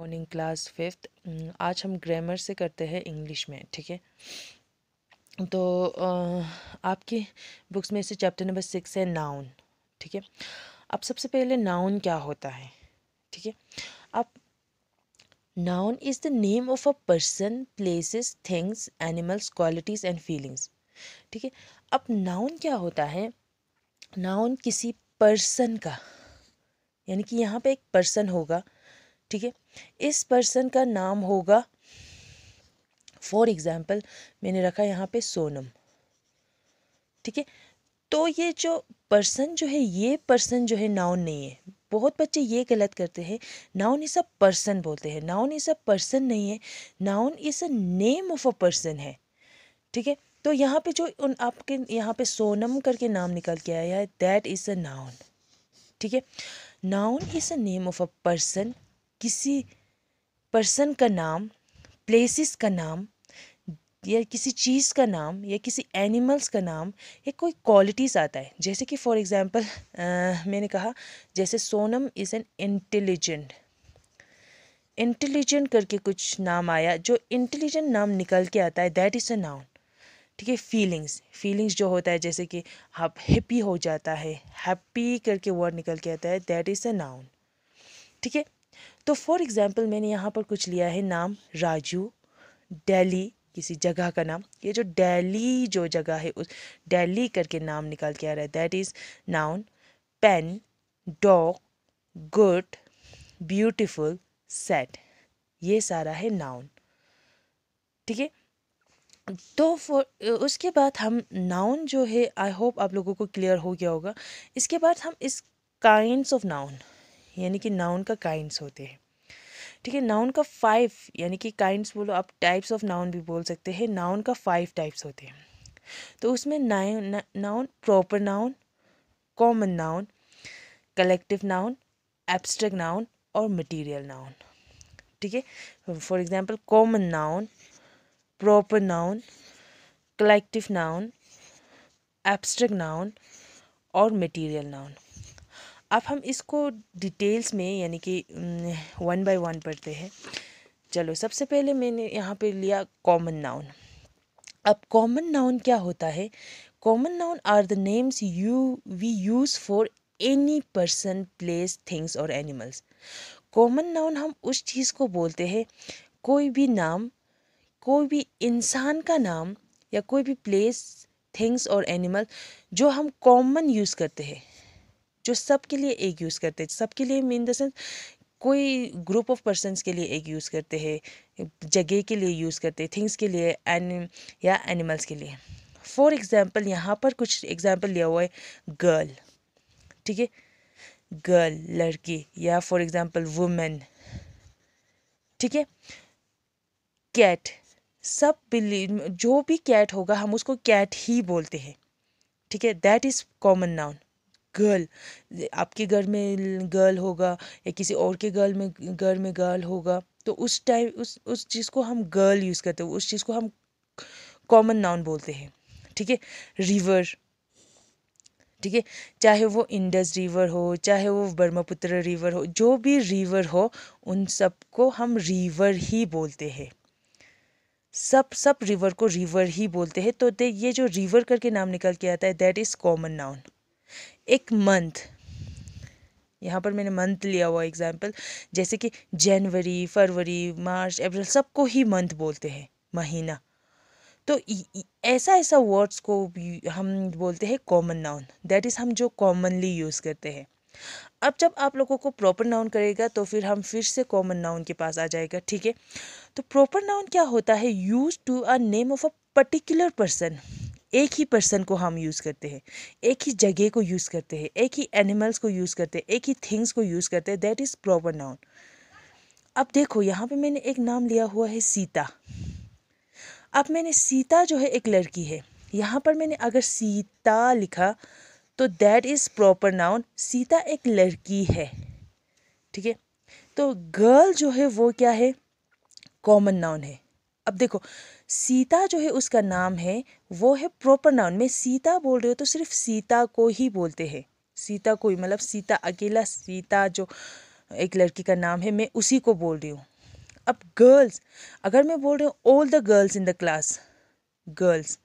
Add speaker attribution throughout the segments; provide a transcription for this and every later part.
Speaker 1: morning class fifth आज हम grammar से करते हैं इंग्लिश में ठीक है तो आपकी बुक्स में से चैप्टर नंबर सिक्स है नाउन ठीक है अब सबसे पहले नाउन क्या होता है ठीक है अब noun is the name of a person places things animals qualities and feelings ठीक है अब नाउन क्या होता है नाउन किसी पर्सन का यानी कि यहाँ पे एक पर्सन होगा ठीक है इस पर्सन का नाम होगा फॉर एग्ज़ाम्पल मैंने रखा यहाँ पे सोनम ठीक है तो ये जो पर्सन जो है ये पर्सन जो है नाउन नहीं है बहुत बच्चे ये गलत करते हैं नाउन इज़ अ पर्सन बोलते हैं नाउन इज़ अ पर्सन नहीं है noun is a name of a person है ठीक है तो यहाँ पे जो उन आपके यहाँ पे सोनम करके नाम निकल के आया है दैट इज़ अ नाउन ठीक है noun is a name of a person किसी पर्सन का नाम प्लेसिस का नाम या किसी चीज़ का नाम या किसी एनिमल्स का नाम या कोई क्वालिटीज़ आता है जैसे कि फॉर एग्ज़ाम्पल मैंने कहा जैसे Sonam is an intelligent intelligent करके कुछ नाम आया जो इंटेलिजेंट नाम निकल के आता है दैट इज़ अ नाउन ठीक है फीलिंग्स फीलिंग्स जो होता है जैसे कि आप हैप्पी हो जाता है हैप्पी करके वर्ड निकल के आता है दैट इज़ अ नाउन ठीक है तो फॉर एग्ज़ाम्पल मैंने यहाँ पर कुछ लिया है नाम राजू डेली किसी जगह का नाम ये जो डेली जो जगह है उस डेली करके नाम निकाल के आ रहा है that is noun pen dog good beautiful set ये सारा है नाउन ठीक है तो फॉर उसके बाद हम नाउन जो है आई होप आप लोगों को क्लियर हो गया होगा इसके बाद हम इस काइंड्स ऑफ नाउन यानी कि नाउन का काइंड्स होते हैं ठीक है नाउन का फाइव यानी कि काइंड्स बोलो आप टाइप्स ऑफ नाउन भी बोल सकते हैं नाउन का फाइव टाइप्स होते हैं तो उसमें noun noun proper noun common noun collective noun abstract noun और मटीरियल नाउन ठीक है for example common noun proper noun collective noun abstract noun और मटीरियल नाउन अब हम इसको डिटेल्स में यानी कि वन बाय वन पढ़ते हैं चलो सबसे पहले मैंने यहाँ पे लिया कॉमन नाउन अब कॉमन नाउन क्या होता है common noun are the names you we use for any person place things और एनिमल्स कॉमन नाउन हम उस चीज़ को बोलते हैं कोई भी नाम कोई भी इंसान का नाम या कोई भी प्लेस थिंग्स और एनिमल जो हम कॉमन यूज़ करते हैं जो सबके लिए एग यूज़ करते हैं सबके लिए मीन द सेंस कोई ग्रुप ऑफ पर्सनस के लिए एग यूज़ करते हैं जगह के लिए यूज़ करते हैं थिंग्स के लिए एनि या एनिमल्स के लिए फॉर एग्ज़ाम्पल यहाँ पर कुछ एग्ज़ाम्पल लिया हुआ है गर्ल ठीक है गर्ल लड़की या फॉर एग्ज़ाम्पल वुमेन ठीक है कैट सब जो भी कैट होगा हम उसको कैट ही बोलते हैं ठीक है that is common noun girl आपके घर में गर्ल होगा या किसी और के गर्ल में घर में गर्ल होगा तो उस टाइम उस उस चीज़ को हम गर्ल यूज़ करते हैं उस चीज़ को हम कॉमन नाउन बोलते हैं ठीक है रिवर ठीक है चाहे वो इंडस रिवर हो चाहे वो ब्रह्मपुत्र रिवर हो जो भी रिवर हो उन सब को हम रिवर ही बोलते हैं सब सब रिवर को रिवर ही बोलते हैं तो ये जो रिवर करके नाम निकल के आता है दैट इज़ कॉमन नाउन एक मंथ यहाँ पर मैंने मंथ लिया हुआ एग्जाम्पल जैसे कि जनवरी फरवरी मार्च अप्रैल सबको ही मंथ बोलते हैं महीना तो ऐसा ऐसा वर्ड्स को हम बोलते हैं कॉमन नाउन दैट इज़ हम जो कॉमनली यूज़ करते हैं अब जब आप लोगों को प्रॉपर नाउन करेगा तो फिर हम फिर से कॉमन नाउन के पास आ जाएगा ठीक है तो प्रॉपर नाउन क्या होता है use to a name of a particular person एक ही पर्सन को हम यूज़ करते हैं एक ही जगह को यूज़ करते हैं एक ही एनिमल्स को यूज़ करते हैं एक ही थिंग्स को यूज़ करते हैं दैट इज़ प्रॉपर नाउन अब देखो यहाँ पे मैंने एक नाम लिया हुआ है सीता अब मैंने सीता जो है एक लड़की है यहाँ पर मैंने अगर सीता लिखा तो that is proper noun Sita एक लड़की है ठीक है तो गर्ल जो है वो क्या है कॉमन नाउन है अब देखो सीता जो है उसका नाम है वो है प्रॉपर नाउन में सीता बोल रहे हो तो सिर्फ सीता को ही बोलते हैं सीता को ही मतलब सीता अकेला सीता जो एक लड़की का नाम है मैं उसी को बोल रही हूँ अब गर्ल्स अगर मैं बोल रही हूँ all the girls in the class girls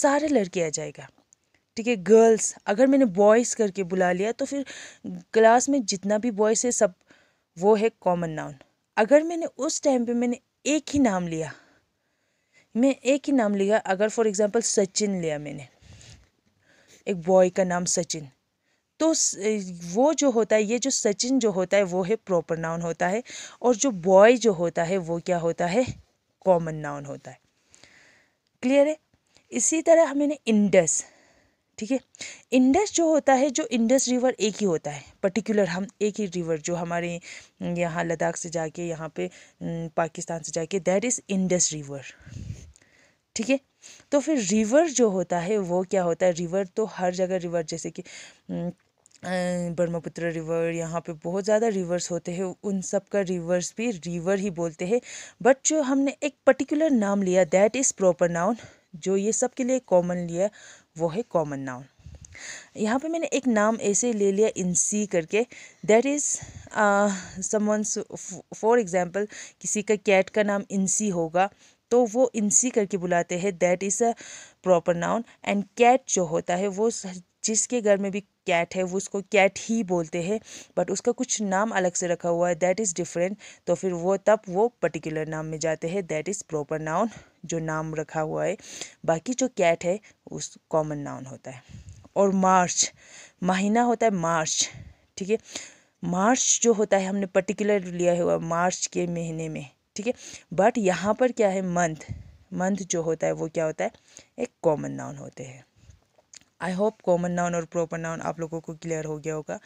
Speaker 1: सारे लड़के आ जाएगा ठीक है गर्ल्स अगर मैंने बॉयज़ करके बुला लिया तो फिर क्लास में जितना भी बॉयज़ है सब वो है कॉमन नाउन अगर मैंने उस टाइम पे मैंने एक ही नाम लिया मैं एक ही नाम लिया अगर फॉर एग्ज़ाम्पल सचिन लिया मैंने एक बॉय का नाम सचिन तो वो जो होता है ये जो सचिन जो होता है वो है प्रॉपर नाउन होता है और जो बॉय जो होता है वो क्या होता है कॉमन नाउन होता है क्लियर है इसी तरह हमें इंडस ठीक है इंडस जो होता है जो इंडस रिवर एक ही होता है पर्टिकुलर हम एक ही रिवर जो हमारे यहाँ लद्दाख से जाके यहाँ पे पाकिस्तान से जाके दैट इज़ इंडस रिवर ठीक है तो फिर रिवर जो होता है वो क्या होता है रिवर तो हर जगह रिवर जैसे कि हम्म, ब्रह्मपुत्र रिवर यहाँ पे बहुत ज़्यादा रिवर्स होते हैं उन सब का रिवर्स भी रिवर ही बोलते हैं बट जो हमने एक पर्टिकुलर नाम लिया दैट इज़ प्रॉपर नाउन जो ये सब के लिए कॉमन लिया वो है कॉमन नाउन यहाँ पे मैंने एक नाम ऐसे ले लिया इन सी करके that is someone for example किसी का कैट का नाम इन सी होगा तो वो इंसी करके बुलाते हैं that is a proper noun and cat जो होता है वो जिसके घर में भी कैट है वो उसको कैट ही बोलते हैं बट उसका कुछ नाम अलग से रखा हुआ है दैट इज़ डिफरेंट तो फिर वो तब वो पर्टिकुलर नाम में जाते हैं दैट इज़ प्रॉपर नाउन जो नाम रखा हुआ है बाकी जो कैट है उस कॉमन नाउन होता है और मार्च महीना होता है मार्च ठीक है मार्च जो होता है हमने पर्टिकुलर लिया हुआ मार्च के महीने में ठीक है बट यहाँ पर क्या है मंथ मंथ जो होता है वो क्या होता है एक कॉमन नाउन होते हैं आई होप कॉमन नाउन और प्रॉपर नाउन आप लोगों को क्लियर हो गया होगा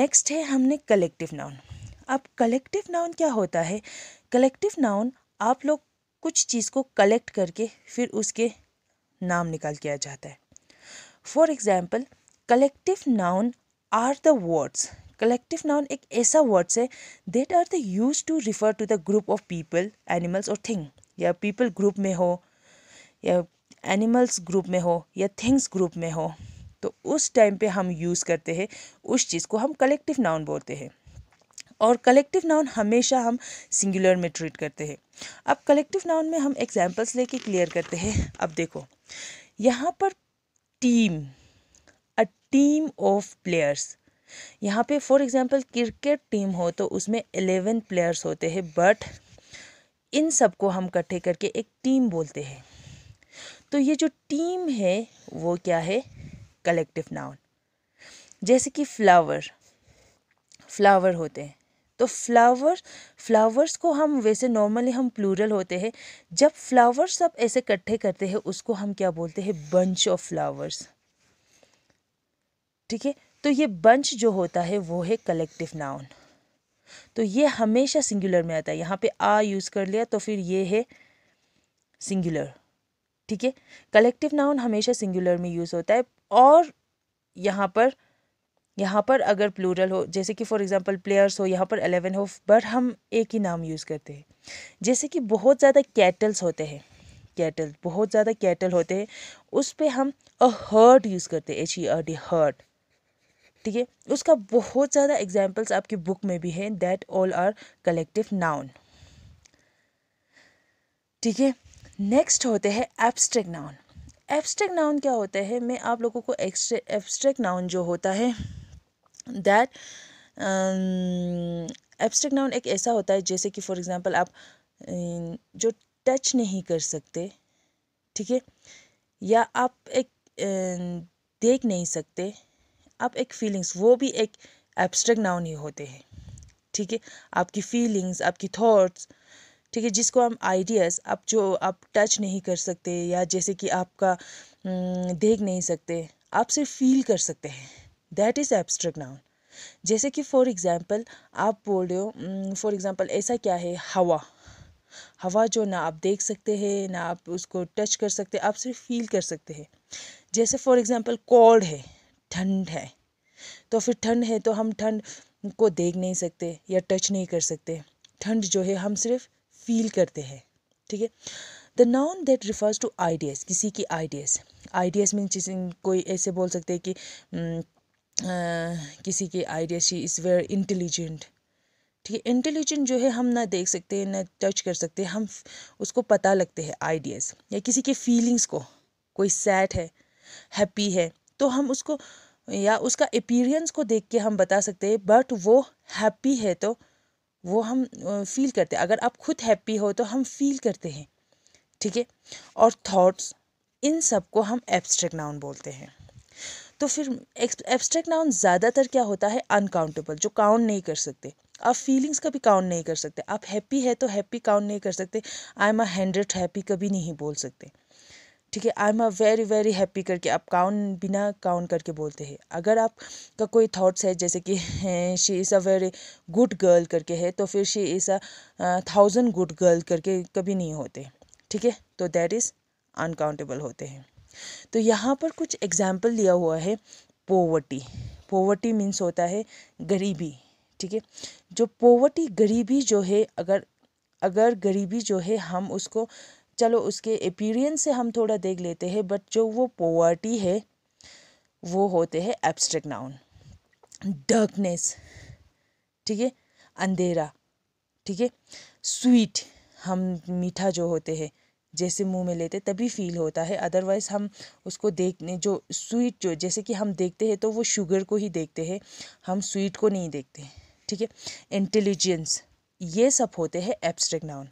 Speaker 1: नेक्स्ट है हमने कलेक्टिव नाउन अब कलेक्टिव नाउन क्या होता है कलेक्टिव नाउन आप लोग कुछ चीज़ को कलेक्ट करके फिर उसके नाम निकाल किया जाता है for example collective noun are the words collective noun एक ऐसा वर्ड्स है that are the use to refer to the group of people animals और थिंग या पीपल ग्रुप में हो या एनिमल्स ग्रुप में हो या थिंग्स ग्रुप में हो तो उस टाइम पे हम यूज़ करते हैं उस चीज़ को हम कलेक्टिव नाउन बोलते हैं और कलेक्टिव नाउन हमेशा हम सिंगुलर में ट्रीट करते हैं अब कलेक्टिव नाउन में हम एग्जाम्पल्स लेके क्लियर करते हैं अब देखो यहाँ पर team a team of players यहाँ पे फॉर एग्ज़ाम्पल क्रिकेट टीम हो तो उसमें एलेवन प्लेयर्स होते हैं बट इन सबको हम इकट्ठे करके एक टीम बोलते हैं तो ये जो टीम है वो क्या है कलेक्टिव नाउन जैसे कि फ्लावर फ्लावर होते हैं तो फ्लावर फ्लावर्स को हम वैसे नॉर्मली हम प्लूरल होते हैं जब फ्लावर्स सब ऐसे इकट्ठे करते हैं उसको हम क्या बोलते हैं बंच ऑफ फ्लावर्स ठीक है तो ये बंच जो होता है वो है कलेक्टिव नाउन तो ये हमेशा सिंगुलर में आता है यहाँ पे आ यूज़ कर लिया तो फिर ये है सिंगुलर ठीक है कलेक्टिव नाउन हमेशा सिंगुलर में यूज़ होता है और यहाँ पर यहाँ पर अगर प्लूरल हो जैसे कि फॉर एग्जांपल प्लेयर्स हो यहाँ पर एलेवन हो बट हम एक ही नाम यूज़ करते हैं जैसे कि बहुत ज़्यादा कैटल्स होते हैं कैटल बहुत ज़्यादा कैटल होते हैं उस पर हम अ हर्ट यूज़ करते हैं H E R D herd ठीक है उसका बहुत ज़्यादा एग्जाम्पल्स आपकी बुक में भी है that all are collective noun ठीक है नेक्स्ट होते हैं एब्स्ट्रैक्ट नाउन एब्स्ट्रैक्ट नाउन क्या होता है मैं आप लोगों को एब्स्ट्रैक्ट नाउन जो होता है दैट एब्स्ट्रैक्ट नाउन एक ऐसा होता है जैसे कि फॉर एग्जांपल आप um, जो टच नहीं कर सकते ठीक है या आप एक um, देख नहीं सकते आप एक फीलिंग्स वो भी एक एब्स्ट्रैक्ट नाउन ही होते हैं ठीक है आपकी फीलिंग्स आपकी थॉट्स ठीक है जिसको हम आइडियाज़ आप जो आप टच नहीं कर सकते या जैसे कि आपका देख नहीं सकते आप सिर्फ फील कर सकते हैं दैट इज़ एब्स्ट्रैक्ट नाउन जैसे कि फॉर एग्ज़ाम्पल आप बोल रहे हो फॉर एग्ज़ाम्पल ऐसा क्या है हवा हवा जो ना आप देख सकते हैं ना आप उसको टच कर सकते आप सिर्फ फील कर सकते हैं जैसे फॉर एग्ज़ाम्पल कोल्ड है ठंड है तो फिर ठंड है तो हम ठंड को देख नहीं सकते या टच नहीं कर सकते ठंड जो है हम सिर्फ फील करते हैं ठीक है the noun that refers to ideas किसी की आइडियाज़ आइडियाज़ मीन कोई ऐसे बोल सकते हैं कि आ, हम्म, किसी के ideas she is very intelligent ठीक है इंटेलिजेंट जो है हम ना देख सकते हैं ना टच कर सकते हैं हम उसको पता लगते हैं आइडियाज़ या किसी के फीलिंग्स को कोई सैड है हैप्पी है तो हम उसको या उसका अपीरियंस को देख के हम बता सकते हैं बट वो हैप्पी है तो वो हम फील करते हैं अगर आप खुद हैप्पी हो तो हम फील करते हैं ठीक है और थॉट्स इन सब को हम एब्स्ट्रैक्ट नाउन बोलते हैं तो फिर एब्स्ट्रैक्ट नाउन ज़्यादातर क्या होता है अनकाउंटेबल जो काउंट नहीं कर सकते आप फीलिंग्स का भी काउंट नहीं कर सकते आप हैप्पी है तो हैप्पी काउंट नहीं कर सकते I am a hundred happy कभी नहीं बोल सकते ठीक है I am a very very happy करके आप काउंट बिना काउंट करके बोलते हैं अगर आपका कोई थाट्स है जैसे कि she is a very good girl करके है तो फिर she is a thousand good girl करके कभी नहीं होते ठीक है तो दैट इज़ अनकाउंटेबल होते हैं तो यहाँ पर कुछ एग्जाम्पल दिया हुआ है पोवर्टी पोवर्टी मीन्स होता है गरीबी ठीक है जो पोवर्टी गरीबी जो है अगर अगर गरीबी जो है हम उसको चलो उसके अपीरियंस से हम थोड़ा देख लेते हैं बट जो वो पोवर्टी है वो होते हैं एब्स्ट्रैक्ट नाउन डार्कनेस ठीक है अंधेरा ठीक है स्वीट हम मीठा जो होते हैं जैसे मुंह में लेते तभी फील होता है अदरवाइज़ हम उसको देखने जो स्वीट जो जैसे कि हम देखते हैं तो वो शुगर को ही देखते हैं हम स्वीट को नहीं देखते ठीक है इंटेलिजेंस ये सब होते हैं abstract noun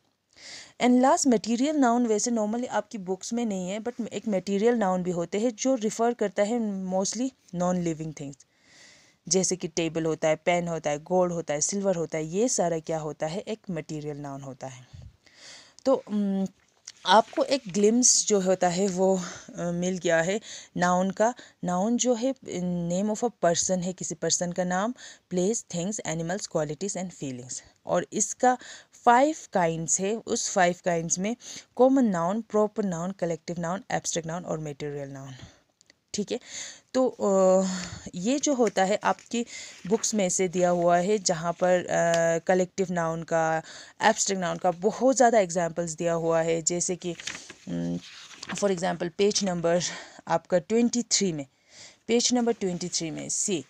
Speaker 1: and last material noun वैसे नॉर्मली आपकी बुक्स में नहीं है बट एक मटेरियल नाउन भी होते हैं जो रिफ़र करता है मोस्टली नॉन लिविंग थिंग्स जैसे कि टेबल होता है पेन होता है गोल्ड होता है सिल्वर होता है ये सारा क्या होता है एक मटेरियल नाउन होता है तो आपको एक ग्लिम्स जो होता है वो मिल गया है नाउन का नाउन जो है नेम ऑफ अ पर्सन है किसी पर्सन का नाम place things animals qualities and feelings और इसका फाइव काइंड्स है उस फाइव काइंड्स में common noun proper noun collective noun abstract noun और मटेरियल नाउन ठीक है तो ये जो होता है आपकी बुक्स में से दिया हुआ है जहाँ पर कलेक्टिव नाउन का एब्स्ट्रैक्ट नाउन का बहुत ज़्यादा एग्जांपल्स दिया हुआ है जैसे कि फॉर एग्जांपल पेज नंबर आपका ट्वेंटी थ्री में पेज नंबर ट्वेंटी थ्री में see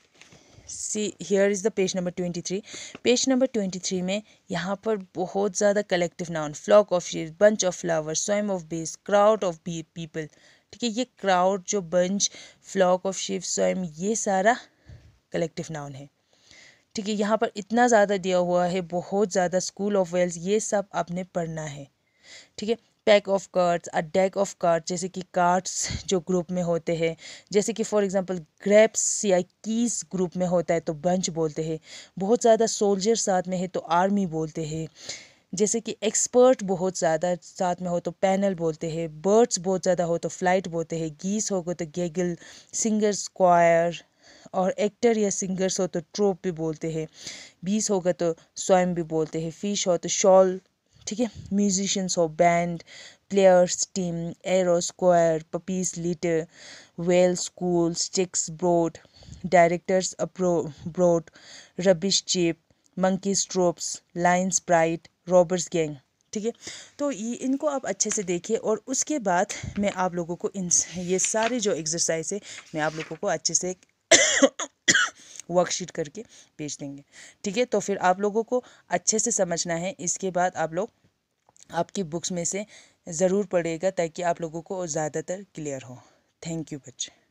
Speaker 1: see here is the page number twenty three page number twenty three में यहाँ पर बहुत ज़्यादा collective noun flock of sheep bunch of flower swarm of bees crowd of बी people ठीक है ये क्राउड जो बंच फ्लॉक ऑफ शिव स्वयं ये सारा कलेक्टिव नाउन है ठीक है यहाँ पर इतना ज़्यादा दिया हुआ है बहुत ज़्यादा स्कूल ऑफ वेल्स ये सब आपने पढ़ना है ठीक है pack of cards a deck of cards जैसे कि कार्ड्स जो ग्रुप में होते हैं जैसे कि फॉर एग्जांपल ग्रेप्स या कीस ग्रुप में होता है तो बंच बोलते हैं बहुत ज़्यादा सोल्जर साथ में है तो आर्मी बोलते हैं जैसे कि एक्सपर्ट बहुत ज़्यादा साथ में हो तो पैनल बोलते हैं बर्ड्स बहुत ज़्यादा हो तो फ्लाइट बोलते हैं गीस तो हो तो गेगल सिंगर स्क्वायर और एक्टर या सिंगर्स हो तो ट्रोप भी बोलते हैं बीस होगा तो स्वयं भी बोलते हैं फिश हो तो शॉल ठीक है म्यूजिशंस हो band players team arrow square puppies litter whale school sticks board directors अप्रो brood rubbish chip monkey troops lions pride robbers gang ठीक है तो ये इनको आप अच्छे से देखिए और उसके बाद मैं आप लोगों को इन ये सारे जो एक्सरसाइज है मैं आप लोगों को अच्छे से वर्कशीट करके भेज देंगे ठीक है तो फिर आप लोगों को अच्छे से समझना है इसके बाद आप लोग आपकी बुक्स में से ज़रूर पढ़ेगा ताकि आप लोगों को ज़्यादातर क्लियर हो थैंक यू बच्चे